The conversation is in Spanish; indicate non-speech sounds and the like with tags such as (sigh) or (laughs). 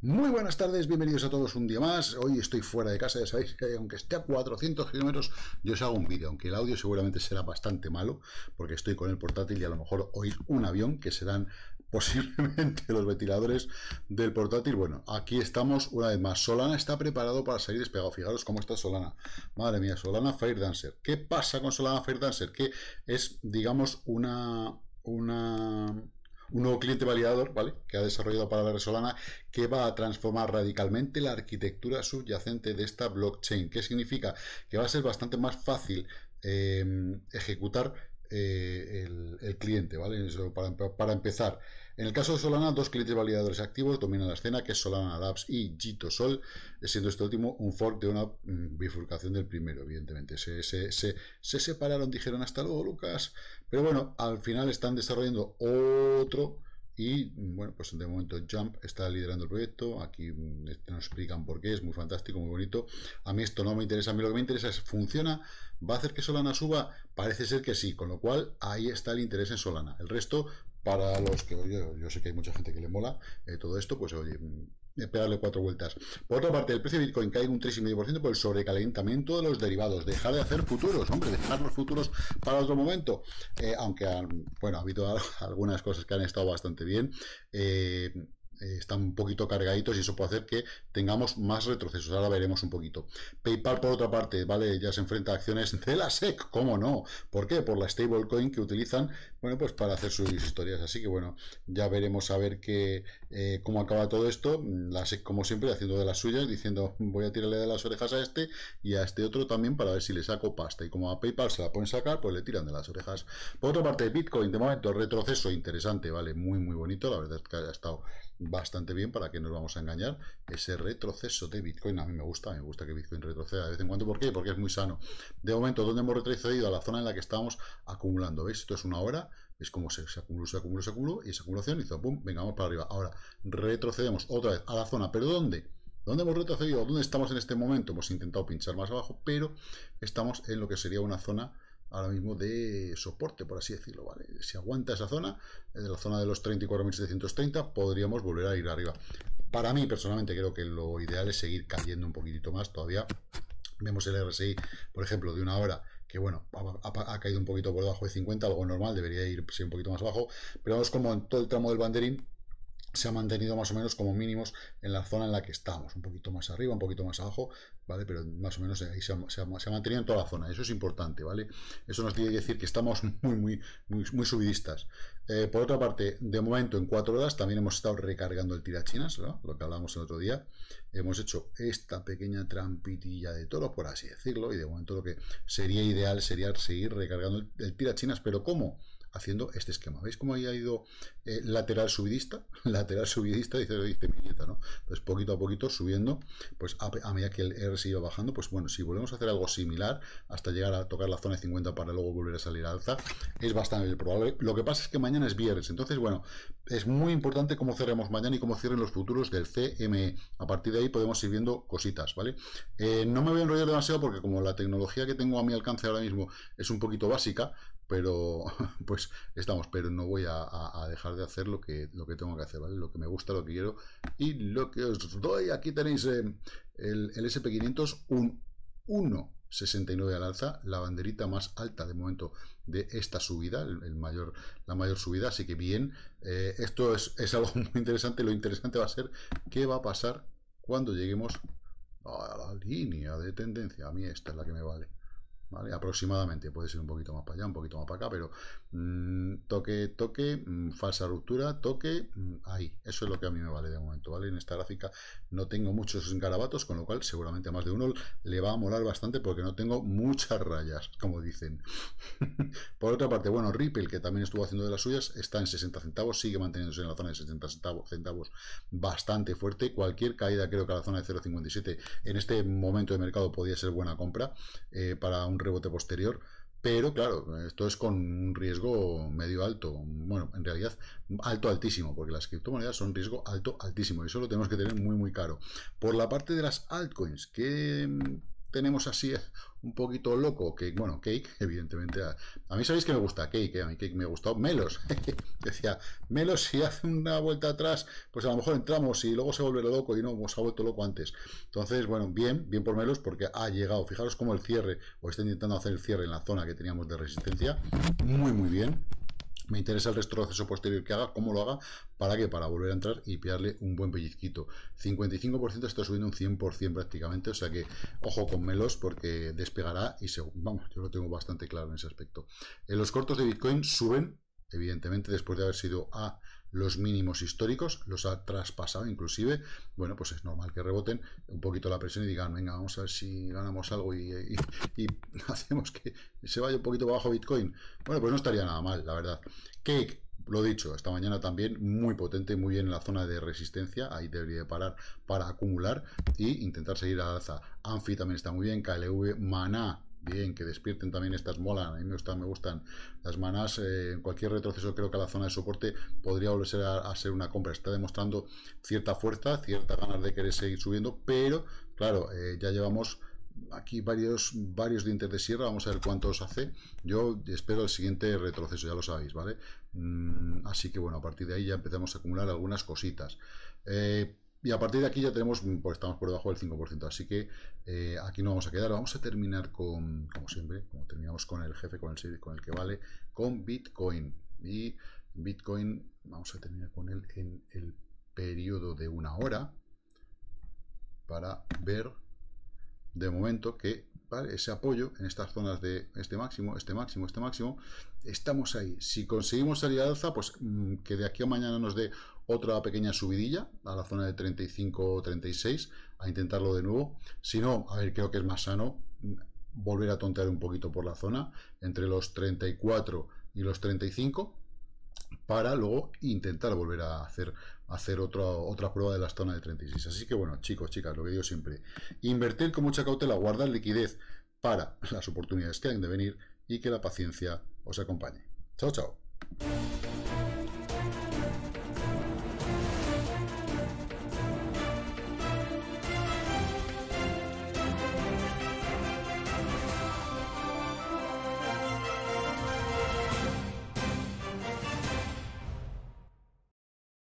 Muy buenas tardes, bienvenidos a todos un día más. Hoy estoy fuera de casa, ya sabéis que aunque esté a 400 kilómetros, yo os hago un vídeo, aunque el audio seguramente será bastante malo, porque estoy con el portátil y a lo mejor oír un avión, que serán (laughs) posiblemente los ventiladores del portátil. Bueno, aquí estamos una vez más. Solana está preparado para salir despegado. Fijaros cómo está Solana. Madre mía, Solana Fire Dancer. ¿Qué pasa con Solana Fire Dancer? Que es, digamos, una... una un nuevo cliente validador, ¿vale? Que ha desarrollado para la Resolana, que va a transformar radicalmente la arquitectura subyacente de esta blockchain. ¿Qué significa? Que va a ser bastante más fácil eh, ejecutar eh, el, cliente, ¿vale? para, para empezar, en el caso de Solana, dos clientes validadores activos dominan la escena, que es Solana Labs y Sol, siendo este último un fork de una mm, bifurcación del primero, evidentemente. Se, se separaron, dijeron hasta luego, Lucas. Pero bueno, al final están desarrollando otro. Y mm, bueno, pues de momento Jump está liderando el proyecto. Aquí mm, este nos explican por qué, es muy fantástico, muy bonito. A mí esto no me interesa, a mí lo que me interesa es, ¿funciona? ¿Va a hacer que Solana suba? Parece ser que sí, con lo cual ahí está el interés en Solana. El resto, para los que, oye, yo sé que hay mucha gente que le mola eh, todo esto, pues oye, mm, pegarle cuatro vueltas. Por otra parte, el precio de Bitcoin cae un 3,5% por el sobrecalentamiento de los derivados. Dejar de hacer futuros, hombre, dejar los futuros para otro momento. Eh, aunque, ah, bueno, ha habido (laughs) algunas cosas que han estado bastante bien. Eh, eh, están un poquito cargaditos y eso puede hacer que tengamos más retrocesos. Ahora veremos un poquito. PayPal, por otra parte, vale, ya se enfrenta a acciones de la SEC, ¿cómo no? ¿Por qué? Por la stablecoin que utilizan, bueno, pues para hacer sus historias. Así que bueno, ya veremos a ver qué, eh, cómo acaba todo esto. La SEC, como siempre, haciendo de las suyas, diciendo voy a tirarle de las orejas a este y a este otro también para ver si le saco pasta. Y como a PayPal se la pueden sacar, pues le tiran de las orejas. Por otra parte, Bitcoin, de momento, retroceso interesante, vale, muy, muy bonito. La verdad es que ha estado bastante bien, para que nos vamos a engañar, ese retroceso de Bitcoin, a mí me gusta, me gusta que Bitcoin retroceda de vez en cuando, ¿por qué? Porque es muy sano. De momento, ¿dónde hemos retrocedido? A la zona en la que estamos acumulando, ¿veis? Esto es una hora, es como se, se, acumuló, se acumuló, se acumuló, y esa acumulación hizo, pum, vengamos para arriba. Ahora, retrocedemos otra vez a la zona, ¿pero dónde? ¿Dónde hemos retrocedido? ¿Dónde estamos en este momento? Hemos intentado pinchar más abajo, pero estamos en lo que sería una zona ahora mismo de soporte, por así decirlo, ¿vale? Si aguanta esa zona, de la zona de los 34.730, podríamos volver a ir arriba. Para mí, personalmente, creo que lo ideal es seguir cayendo un poquitito más todavía. Vemos el RSI, por ejemplo, de una hora, que bueno, ha, caído un poquito por debajo de 50, algo normal, debería irse pues, un poquito más abajo, pero vamos como en todo el tramo del banderín, se ha mantenido más o menos como mínimos en la zona en la que estamos, un poquito más arriba, un poquito más abajo, ¿vale? Pero más o menos ahí se ha, mantenido en toda la zona, eso es importante, ¿vale? Eso nos quiere que decir que estamos muy, muy, muy, muy subidistas. Eh, por otra parte, de momento en cuatro horas también hemos estado recargando el tirachinas, ¿no? lo que hablábamos el otro día, hemos hecho esta pequeña trampitilla de toro, por así decirlo, y de momento lo que sería ideal sería seguir recargando el tirachinas, pero ¿cómo? haciendo este esquema. ¿Veis cómo ha ido eh, lateral subidista? (laughs) lateral subidista, dice, dice mi nieta, ¿no? Entonces, pues poquito a poquito subiendo, pues a, medida que el R se iba bajando, pues bueno, si volvemos a hacer algo similar, hasta llegar a tocar la zona de 50 para luego volver a salir alza, es bastante probable. Lo que pasa es que mañana es viernes, entonces, bueno, es muy importante cómo cerremos mañana y cómo cierren los futuros del CME. A partir de ahí podemos ir viendo cositas, ¿vale? Eh, no me voy a enrollar demasiado porque como la tecnología que tengo a mi alcance ahora mismo es un poquito básica, pero (laughs) pues estamos, pero no voy a, dejar de hacer lo que, lo que tengo que hacer, ¿vale? Lo que me gusta, lo que quiero y lo que os doy. Aquí tenéis eh, el, SP500, un 1,69 al alza, la banderita más alta de momento de esta subida, mayor, la mayor subida, así que bien, eh, esto es algo (laughs) muy interesante, lo interesante va a ser qué va a pasar cuando lleguemos a la línea de tendencia, a mí esta es la que me vale ¿vale? Aproximadamente, puede ser un poquito más para allá, un poquito más para acá, pero mm, toque, toque, mm, falsa ruptura, toque, mm, ahí. Eso es lo que a mí me vale de momento, ¿vale? En esta gráfica no tengo muchos garabatos, con lo cual seguramente más de uno le va a molar bastante porque no tengo muchas rayas, como dicen. (laughs) Por otra parte, bueno, Ripple, que también estuvo haciendo de las suyas, está en 60 centavos, sigue manteniéndose en la zona de 60 centavos, bastante fuerte. Cualquier caída, creo que a la zona de 0,57 en este momento de mercado podría ser buena compra eh, para un rebote posterior, pero claro, esto es con un riesgo medio alto, bueno, en realidad alto altísimo, porque las criptomonedas son riesgo alto altísimo, y eso lo tenemos que tener muy muy caro. Por la parte de las altcoins, que tenemos así (laughs) un poquito loco, que bueno, Cake, evidentemente, a, mí sabéis que me gusta Cake, eh, a mí Cake me gusta Melos, (laughs) decía, Melos si hace una vuelta atrás, pues a lo mejor entramos y luego se vuelve loco y no, se ha vuelto loco antes. Entonces, bueno, bien, bien por Melos porque ha llegado, fijaros cómo el cierre, o está intentando hacer el cierre en la zona que teníamos de resistencia, muy muy bien, me interesa el retroceso posterior que haga, cómo lo haga, para que para volver a entrar y pillarle un buen pellizquito. 55% está subiendo un 100% prácticamente, o sea que ojo con Melos porque despegará y vamos, yo lo tengo bastante claro en ese aspecto. En los cortos de Bitcoin suben evidentemente después de haber sido a los mínimos históricos, los ha traspasado inclusive, bueno, pues es normal que reboten un poquito la presión y digan, venga, vamos a ver si ganamos algo y, (laughs) hacemos que se vaya un poquito bajo abajo Bitcoin. Bueno, pues no estaría nada mal, la verdad. Cake, lo dicho, esta mañana también muy potente, muy bien en la zona de resistencia, ahí debería parar para acumular y e intentar seguir la alza. Anfi también está muy bien, KLV, Maná, bien, que despierten también estas molas, a mí me gustan, me gustan. Las manas, eh, en cualquier retroceso creo que a la zona de soporte podría volver a, ser una compra, está demostrando cierta fuerza, cierta ganas de querer seguir subiendo, pero claro, eh, ya llevamos aquí varios, varios dientes de sierra, vamos a ver cuántos hace. Yo espero el siguiente retroceso, ya lo sabéis, ¿vale? Mm, así que bueno, a partir de ahí ya empezamos a acumular algunas cositas. Eh, y a partir de aquí ya tenemos, mm, pues estamos por debajo del 5%, así que eh, aquí no vamos a quedar. Vamos a terminar con, como siempre, como terminamos con el jefe, con el, con el que vale, con Bitcoin. Y Bitcoin, vamos a terminar con él en el periodo de una hora para ver de momento que ese apoyo en estas zonas de este máximo, este máximo, este máximo, estamos ahí. Si conseguimos salir alza, pues mm, que de aquí a mañana nos dé otra pequeña subidilla a la zona de 35 o 36, a intentarlo de nuevo. Si no, a ver, creo que es más sano mm, volver a tontear un poquito por la zona, entre los 34 y los 35, para luego intentar volver a hacer, hacer otra, prueba de la zona de 36. Así que bueno, chicos, chicas, lo que digo siempre, invertir con mucha cautela, guardar liquidez para (laughs) las oportunidades que han de venir y que la paciencia os acompañe. Chao, chao.